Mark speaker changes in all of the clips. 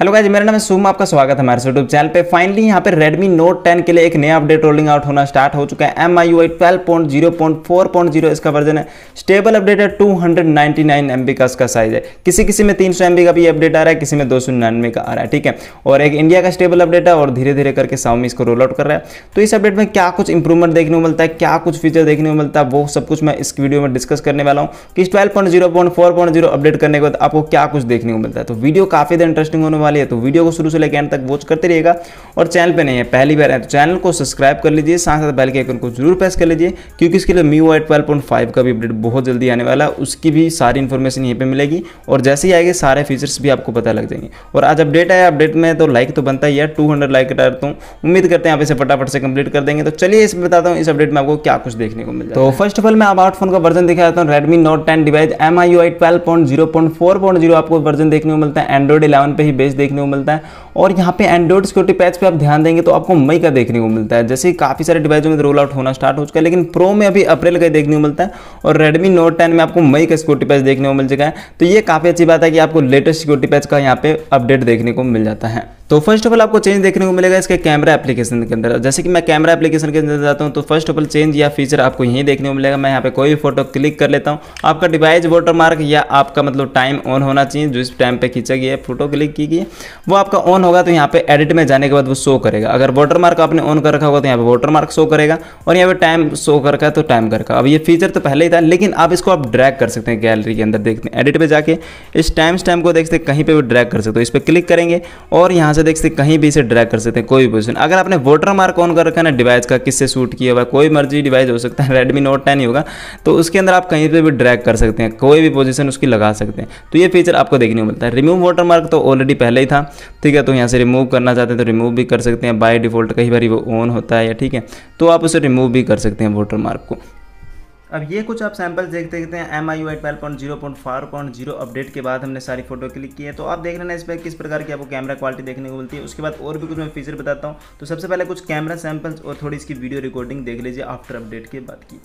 Speaker 1: hello guys मेरा नाम है सुम आपका स्वागत है हमारे यूट्यूब चैनल पे फाइनली यहाँ पे Redmi Note 10 के लिए एक नया अपडेट रोलिंग आउट होना स्टार्ट हो चुका है एम आई यू इसका वर्जन है स्टेबल अपडेट है 299 MB का इसका साइज है किसी किसी में 300 MB का भी अपडेट आ रहा है किसी में दो का आ रहा है ठीक है और एक इंडिया का स्टेबल अपडेट है और धीरे धीरे करके साउमी इसको रोल आउट कर रहा है तो इस अपडेट में क्या कुछ इंप्रूवमेंट देखने को मिलता है क्या कुछ फीचर देखने को मिलता है वो सब कुछ मैं इस वीडियो में डिस्कस करने वाला हूँ कि ट्वेल्व अपडेट करने के बाद आपको क्या कुछ देखने को मिलता है तो वीडियो काफी इंटरेस्टिंग होने वाले हैं तो वीडियो को शुरू से लेकर एंड तक वॉच करते रहिएगा और चैनल पर नहीं है पहली बार है तो चैनल को सब्सक्राइब कर लीजिए साथ साथ बैल के आइकन को जरूर प्रेस कर लीजिए क्योंकि इसके लिए MIUI twelve point five का भी अपडेट बहुत जल्दी आने वाला है उसकी भी सारी इन्फॉर्मेशन यहीं पर मिलेगी और जैसे ही आएगी सारे फीचर्स भी आपको पता लग जाएंगे और आज अपडेट आया अपडेट में तो लाइक तो बनता ही है टू हंड्रेड लाइक करता हूँ उम्मीद करते हैं आप इसे फटाफट से कंप्लीट कर देंगे तो चलिए इसमें बताता हूँ इस अपडेट में आपको क्या कुछ देखने को मिलता तो है तो फर्स्ट ऑफ ऑल मैं अबाउट फोन का वर्जन दिखाता हूँ Redmi Note ten device M I U I twelve point zero point four point zero आपको वर्जन देखने को मिलता है एंड्रॉइड इलेवन पे ही बेस इंटरफेस देखने को मिलता है और यहाँ पे एंड्रॉइड सिक्योरिटी पैच पे आप ध्यान देंगे तो आपको मई का देखने को मिलता है जैसे काफ़ी सारे डिवाइस में रोल आउट होना स्टार्ट हो चुका है लेकिन प्रो में अभी अप्रैल का देखने को मिलता है और रेडमी नोट टेन में आपको मई का सिक्योरिटी पैच देखने को मिल चुका है तो ये काफ़ी अच्छी बात है कि आपको लेटेस्ट सिक्योरिटी पैच का यहाँ पे अपडेट देखने को मिल जाता है तो फर्स्ट ऑफ ऑल आपको चेंज देखने को मिलेगा इसके कैमरा एप्लीकेशन के अंदर जैसे कि मैं कैमरा एप्लीकेशन के अंदर जाता हूँ तो फर्स्ट ऑफ ऑल चेंज या फीचर आपको यहीं देखने को मिलेगा मैं यहाँ पे कोई भी फोटो क्लिक कर लेता हूँ आपका डिवाइस वाटर मार्क या आपका मतलब टाइम ऑन होना चाहिए जिस टाइम पे खींचा गया फोटो क्लिक की गई चाहिए वो आपका ऑन होगा तो यहाँ पे एडिट में जाने के बाद वो शो करेगा अगर वाटरमार्क आपने ऑन कर रखा होगा तो यहाँ पे वाटरमार्क शो करेगा और यहाँ पे टाइम शो कर रखा है तो टाइम कर रखा अब ये फीचर तो पहले ही था लेकिन आप इसको आप ड्रैग कर सकते हैं गैलरी के अंदर देखते हैं एडिट पर जाके इस टाइम स्टैम को देख सकते कहीं पर भी ड्रैग कर सकते हो इस पर क्लिक करेंगे और यहाँ से देख सकते कहीं भी इसे ड्रैग कर सकते हैं कोई भी पोजिशन अगर आपने मार्क ऑन कर रखा है ना डिवाइस का किससे शूट किया हुआ कोई मर्जी डिवाइस हो सकता है रेडमी नोट टेन ही होगा तो उसके अंदर आप कहीं पर भी ड्रैग कर सकते हैं कोई भी पोजिशन उसकी लगा सकते हैं तो ये फीचर आपको देखने को मिलता है रिमूव मार्क तो ऑलरेडी पहले पहले ही था ठीक है तो यहाँ से रिमूव करना चाहते हैं तो रिमूव भी कर सकते हैं बाय डिफ़ॉल्ट कई बार वो ऑन होता है या ठीक है तो आप उसे रिमूव भी कर सकते हैं वोटर मार्क को अब ये कुछ आप सैंपल देख देखते हैं एम आई वाई अपडेट के बाद हमने सारी फोटो क्लिक की है तो आप देख रहे हैं इस पर किस प्रकार की आपको कैमरा क्वालिटी देखने को मिलती है उसके बाद और भी कुछ मैं फीचर बताता हूँ तो सबसे पहले कुछ कैमरा सैंपल्स और थोड़ी इसकी वीडियो रिकॉर्डिंग देख लीजिए आफ्टर अपडेट के बाद की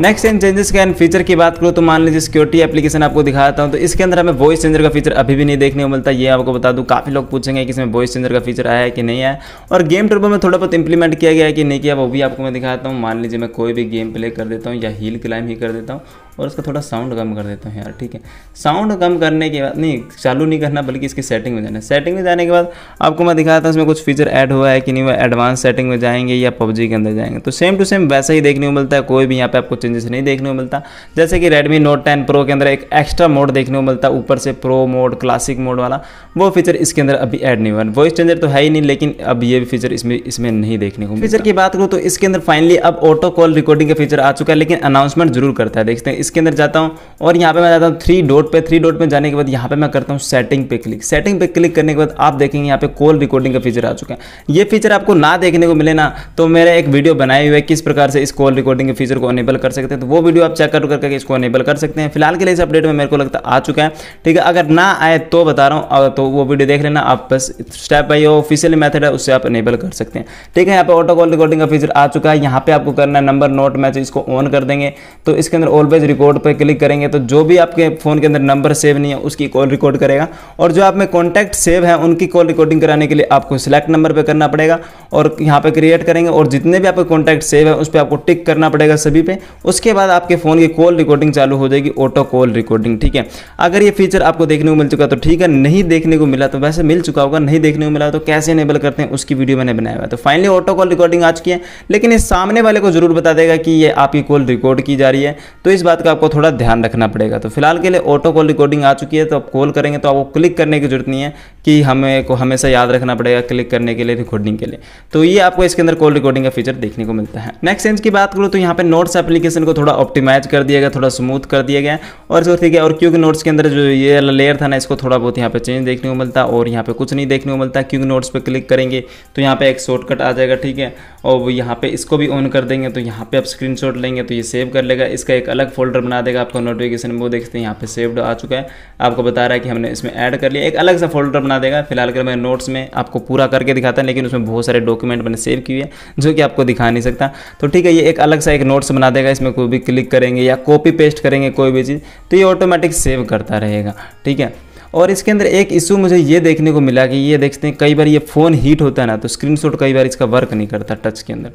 Speaker 1: नेक्स्ट इन चेंजेस एंड फीचर की बात करूँ तो मान लीजिए सिक्योरिटी एप्लीकेशन आपको दिखाता हूँ तो इसके अंदर हमें वॉइस चेंजर का फीचर अभी भी नहीं देखने को मिलता ये आपको बता दूँ काफ़ी लोग पूछेंगे कि इसमें वॉइस चेंजर का फीचर आया है कि नहीं आया और गेम टर्बो में थोड़ा बहुत इंप्लीमेंट किया गया है कि नहीं किया वो भी आपको मैं दिखाता हूँ मान लीजिए मैं कोई भी गेम प्ले कर देता हूँ या हील क्लाइम ही कर देता हूँ और उसका थोड़ा साउंड कम कर देता हूँ यार ठीक है साउंड कम करने के बाद नहीं चालू नहीं करना बल्कि इसकी सेटिंग में जाना है सेटिंग में जाने के बाद आपको मैं दिखाया था उसमें कुछ फीचर ऐड हुआ है कि नहीं वो एडवांस सेटिंग में जाएंगे या पबजी के अंदर जाएंगे तो सेम टू सेम वैसा ही देखने को मिलता है कोई भी यहाँ पे आपको चेंजेस नहीं देखने को मिलता जैसे कि रेडमी नोट टेन प्रो के अंदर एक एक्स्ट्रा मोड देखने को मिलता है ऊपर से प्रो मोड क्लासिक मोड वाला वो फीचर इसके अंदर अभी ऐड नहीं हुआ वॉइस चेंजर तो है ही नहीं लेकिन अब ये फीचर इसमें इसमें नहीं देखने को फीचर की बात करूँ तो इसके अंदर फाइनली अब ऑटो कॉल रिकॉर्डिंग का फीचर आ चुका है लेकिन अनाउंसमेंट जरूर करता है देखते हैं इसके अंदर जाता हूँ और यहाँ पे मैं जाता हूँ थ्री डॉट पे थ्री डॉट पे जाने के बाद यहाँ पे मैं करता हूँ सेटिंग पे क्लिक सेटिंग पे क्लिक करने के बाद आप देखेंगे यहाँ पे कॉल रिकॉर्डिंग का फीचर आ चुका है ये फीचर आपको ना देखने को मिले ना तो मेरा एक वीडियो बनाए हुए किस प्रकार से इस कॉल रिकॉर्डिंग के फीचर को अनेबल कर सकते हैं तो वो वीडियो आप चेक कर करके इसको अनेबल कर सकते हैं फिलहाल के लिए इस अपडेट में मेरे को लगता आ चुका है ठीक है अगर ना आए तो बता रहा हूँ तो वो वीडियो देख लेना आप बस स्टेप बाई ऑफिशियल मैथड है उससे आप अनेबल कर सकते हैं ठीक है यहाँ पर ऑटो कॉल रिकॉर्डिंग का फीचर आ चुका है यहाँ पे आपको करना है नंबर नोट मैच इसको ऑन कर देंगे तो इसके अंदर ऑलवेज रिकॉर्ड पर क्लिक करेंगे तो जो भी आपके फ़ोन के अंदर नंबर सेव नहीं है उसकी कॉल रिकॉर्ड करेगा और जो आप में कॉन्टैक्ट सेव है उनकी कॉल रिकॉर्डिंग कराने के लिए आपको सिलेक्ट नंबर पर करना पड़ेगा और यहाँ पर क्रिएट करेंगे और जितने भी आपके कॉन्टैक्ट सेव है उस पर आपको टिक करना पड़ेगा सभी पे उसके बाद आपके फ़ोन की कॉल रिकॉर्डिंग चालू हो जाएगी ऑटो कॉल रिकॉर्डिंग ठीक है अगर ये फीचर आपको देखने को मिल चुका तो ठीक है नहीं देखने को मिला तो वैसे मिल चुका होगा नहीं देखने को मिला तो कैसे इनेबल करते हैं उसकी वीडियो मैंने बनाया हुआ तो फाइनली ऑटो कॉल रिकॉर्डिंग आज की है लेकिन इस सामने वाले को जरूर बता देगा कि ये आपकी कॉल रिकॉर्ड की जा रही है तो इस बात का तो आपको थोड़ा ध्यान रखना पड़ेगा तो फिलहाल के लिए ऑटो कॉल रिकॉर्डिंग आ चुकी है तो आप कॉल करेंगे तो आपको क्लिक करने की जरूरत नहीं है कि हमें को हमेशा याद रखना पड़ेगा क्लिक करने के लिए रिकॉर्डिंग के लिए तो ये आपको इसके अंदर कॉल रिकॉर्डिंग का फीचर देखने को मिलता है नेक्स्ट चेंज की बात करूँ तो यहाँ पर नोट्स एप्लीकेशन को थोड़ा ऑप्टिमाइज कर दिया गया थोड़ा स्मूथ कर दिया गया और इसको ठीक है और क्योंकि नोट्स के अंदर जो ये लेयर था ना इसको थोड़ा बहुत यहाँ पर चेंज देखने को मिलता और यहाँ पर कुछ नहीं देखने को मिलता क्योंकि नोट्स पर क्लिक करेंगे तो यहाँ पर एक शॉर्टकट आ जाएगा ठीक है और यहाँ पर इसको भी ऑन कर देंगे तो यहाँ पर आप स्क्रीन लेंगे तो ये सेव कर लेगा इसका एक अलग फोल्डर फोल्डर बना देगा आपको नोटिफिकेशन वो देखते हैं यहाँ पे सेव्ड आ चुका है आपको बता रहा है कि हमने इसमें ऐड कर लिया एक अलग सा फोल्डर बना देगा फिलहाल अगर मैं नोट्स में आपको पूरा करके दिखाता है लेकिन उसमें बहुत सारे डॉक्यूमेंट मैंने सेव किए हैं जो कि आपको दिखा नहीं सकता तो ठीक है ये एक अलग सा एक नोट्स बना देगा इसमें कोई भी क्लिक करेंगे या कॉपी पेस्ट करेंगे कोई भी चीज़ तो ये ऑटोमेटिक सेव करता रहेगा ठीक है और इसके अंदर एक इशू मुझे ये देखने को मिला कि ये देखते हैं कई बार ये फ़ोन हीट होता है ना तो स्क्रीनशॉट कई बार इसका वर्क नहीं करता टच के अंदर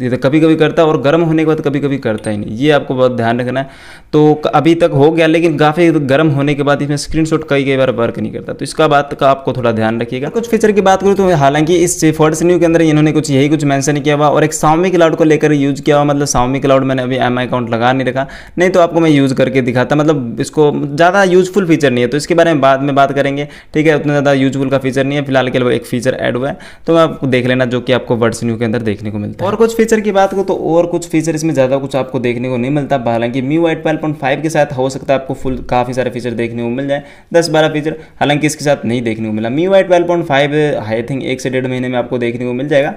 Speaker 1: ये तो कभी कभी करता है और गर्म होने के बाद कभी कभी करता ही नहीं ये आपको बहुत ध्यान रखना है तो अभी तक हो गया लेकिन काफ़ी गर्म होने के बाद इसमें स्क्रीनशॉट कई कई बार वर्क नहीं करता तो इसका बात का आपको थोड़ा ध्यान रखिएगा कुछ फीचर की बात करूँ तो हालांकि इस फोर्ट्स न्यू के अंदर इन्होंने कुछ यही कुछ मैंशन किया हुआ और एक सामिक क्लाउड को लेकर यूज़ किया हुआ मतलब साउमी क्लाउड मैंने अभी एम अकाउंट लगा नहीं रखा नहीं तो आपको मैं यूज़ करके दिखाता मतलब इसको ज़्यादा यूजफुल फीचर नहीं है तो इसके बारे में बाद में बात करेंगे ठीक है उतना ज़्यादा यूजफुल का फीचर नहीं है फिलहाल के लिए एक फीचर ऐड हुआ है तो आप देख लेना जो कि आपको वर्ड्स न्यू के अंदर देखने को मिलता है और कुछ फीचर की बात करो तो और कुछ फीचर इसमें ज़्यादा कुछ आपको देखने को नहीं मिलता हालांकि MIUI twelve point five के साथ हो सकता है आपको फुल काफ़ी सारे फीचर देखने को मिल जाए दस बारह फीचर हालांकि इसके साथ नहीं देखने को मिला MIUI twelve point five I think एक से डेढ़ महीने में आपको देखने को मिल जाएगा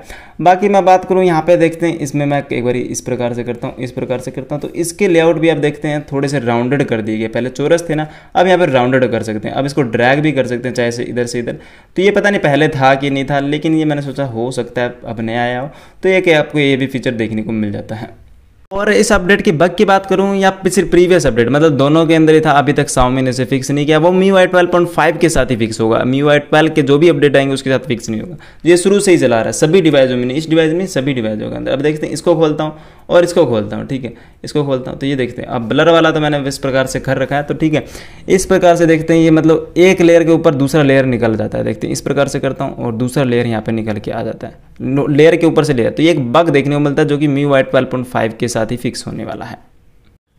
Speaker 1: बाकी मैं बात करूँ यहाँ पर देखते हैं इसमें मैं एक बार इस प्रकार से करता हूँ इस प्रकार से करता हूँ तो इसके लेआउट भी आप देखते हैं थोड़े से राउंडेड कर दिए गए पहले चोरस थे ना अब यहाँ पर राउंडेड कर सकते हैं अब इसको ड्रैग भी कर सकते हैं चाहे से इधर से इधर तो ये पता नहीं पहले था कि नहीं था लेकिन ये मैंने सोचा हो सकता है अब नया आया हो तो ये आपको ये भी फीचर देखने को मिल जाता है और इस अपडेट की बग की बात करूं या फिर प्रीवियस अपडेट मतलब दोनों के अंदर ही था अभी तक साउमी ने इसे फिक्स नहीं किया वो MIUI twelve point five के साथ ही फिक्स होगा मी वाई ट्वेल्व के जो भी अपडेट आएंगे उसके साथ फिक्स नहीं होगा ये शुरू से ही चला रहा है सभी डिवाइसों में इस डिवाइस में सभी डिवाइसों के अंदर अब देखते हैं इसको खोलता हूँ और इसको खोलता हूँ ठीक है इसको खोलता हूँ तो ये देखते हैं अब ब्लर वाला तो मैंने इस प्रकार से कर रखा है तो ठीक है इस प्रकार से देखते हैं ये मतलब एक लेयर के ऊपर दूसरा लेयर निकल जाता है देखते हैं इस प्रकार से करता हूँ और दूसरा लेयर यहाँ पर निकल के आ जाता है लेयर के ऊपर से लेयर तो ये एक बग देखने को मिलता है जो कि मी वाइट ट्वेल्व के साथ ही फिक्स होने वाला है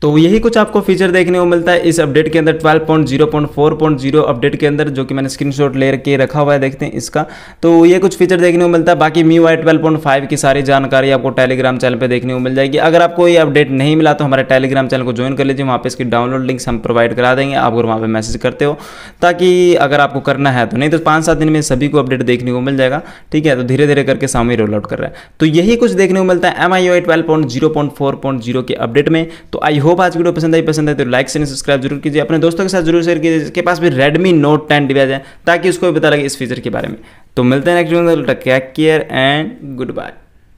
Speaker 1: तो यही कुछ आपको फीचर देखने को मिलता है इस अपडेट के अंदर 12.0.4.0 अपडेट के अंदर जो कि मैंने स्क्रीनशॉट ले के रखा हुआ है देखते हैं इसका तो ये कुछ फीचर देखने को मिलता है बाकी मी वाई ट्वेल्व की सारी जानकारी आपको टेलीग्राम चैनल पर देखने को मिल जाएगी अगर आपको ये अपडेट नहीं मिला तो हमारे टेलीग्राम चैनल को ज्वाइन कर लीजिए वहाँ पर इसकी डाउनलोड लिंक्स हम प्रोवाइड करा देंगे आप अगर वहाँ पर मैसेज करते हो ताकि अगर आपको करना है तो नहीं तो पाँच सात दिन में सभी को अपडेट देखने को मिल जाएगा ठीक है तो धीरे धीरे करके सामने रोल आउट कर रहा है तो यही कुछ देखने को मिलता है एम आई ओ के अपडेट में तो आई होप होप आज वीडियो पसंद आई पसंद है तो लाइक से सब्सक्राइब जरूर कीजिए अपने दोस्तों के साथ जरूर शेयर कीजिए जिसके पास भी रेडमी नोट टेन डिवाइस है ताकि उसको भी पता लगे इस फीचर के बारे में तो मिलते हैं next video take care and good bye